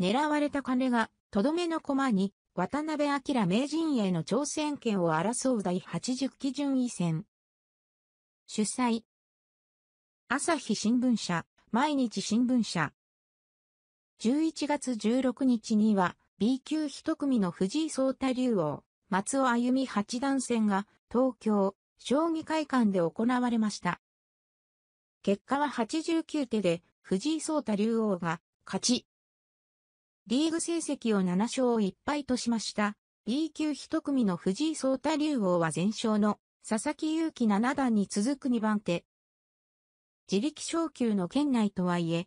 狙われた金が、とどめの駒に、渡辺明名人への挑戦権を争う第80基準位戦。主催。朝日新聞社、毎日新聞社。11月16日には、B 級一組の藤井聡太竜王、松尾歩美八段戦が、東京、将棋会館で行われました。結果は89手で、藤井聡太竜王が、勝ち、リーグ成績を7勝1敗としました。B 級一組の藤井聡太竜王は全勝の佐々木勇気七段に続く2番手。自力昇級の圏内とはいえ、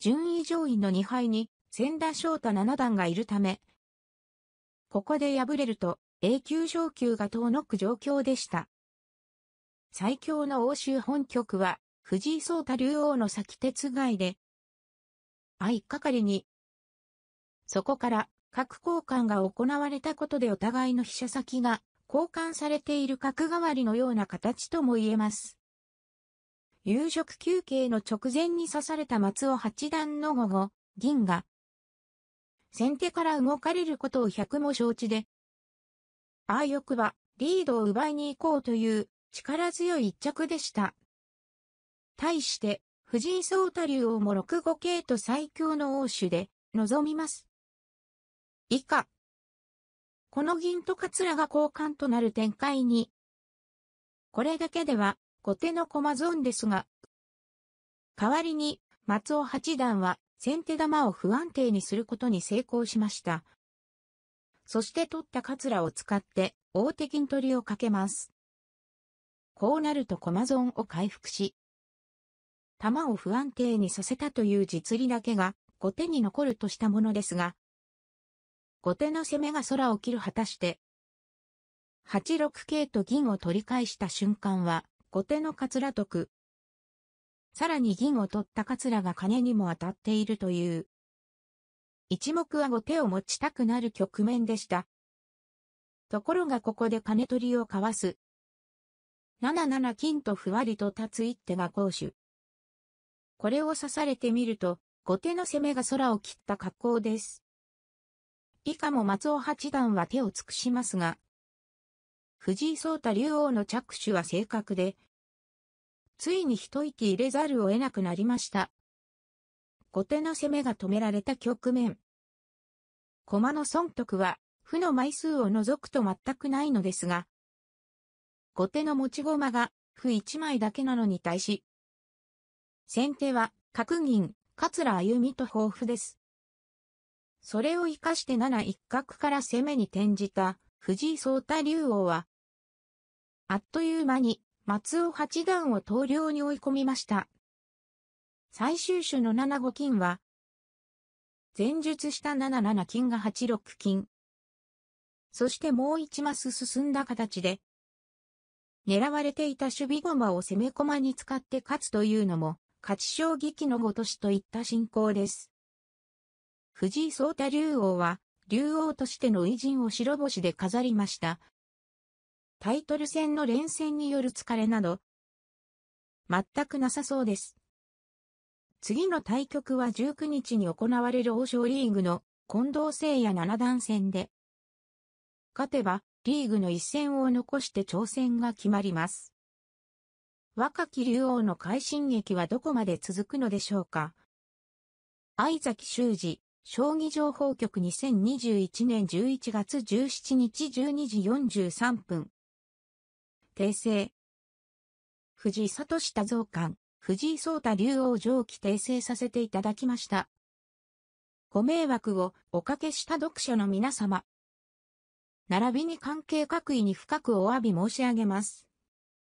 順位上位の2敗に千田翔太七段がいるため、ここで敗れると A 級昇級が遠のく状況でした。最強の欧州本局は藤井聡太竜王の先手つがいで、相掛かりにそこから、核交換が行われたことでお互いの飛車先が交換されている角代わりのような形とも言えます。夕食休憩の直前に刺された松尾八段の午後、銀が、先手から動かれることを百も承知で、ああよくば、リードを奪いに行こうという力強い一着でした。対して、藤井聡太竜王も6五桂と最強の王手で、臨みます。以下。この銀と桂が交換となる展開に、これだけでは後手の駒損ですが、代わりに松尾八段は先手玉を不安定にすることに成功しました。そして取った桂を使って大手銀取りをかけます。こうなると駒損を回復し、玉を不安定にさせたという実利だけが後手に残るとしたものですが、後手の攻めが空を切る果たして、8六桂と銀を取り返した瞬間は、後手の桂得。さらに銀を取った桂が金にも当たっているという。一目は後手を持ちたくなる局面でした。ところがここで金取りをかわす。7七金とふわりと立つ一手が攻守。これを刺されてみると、後手の攻めが空を切った格好です。以下も松尾八段は手を尽くしますが、藤井聡太竜王の着手は正確で、ついに一息入れざるを得なくなりました。後手の攻めが止められた局面。駒の損得は、負の枚数を除くと全くないのですが、後手の持ち駒が、負1枚だけなのに対し、先手は、角銀、桂歩みと豊富です。それを活かして7一角から攻めに転じた藤井聡太竜王は、あっという間に松尾八段を投了に追い込みました。最終手の7五金は、前述した7七金が8六金。そしてもう一マス進んだ形で、狙われていた守備駒を攻め駒に使って勝つというのも、勝ち将棋機のごとしといった進行です。藤井聡太竜王は、竜王としての偉人を白星で飾りました。タイトル戦の連戦による疲れなど、全くなさそうです。次の対局は19日に行われる王将リーグの近藤誠也七段戦で、勝てばリーグの一戦を残して挑戦が決まります。若き竜王の快進撃はどこまで続くのでしょうか相崎修二将棋情報局2021年11月17日12時43分。訂正。藤井聡太蔵官、藤井聡太竜王上記訂正させていただきました。ご迷惑をおかけした読者の皆様。並びに関係各位に深くお詫び申し上げます。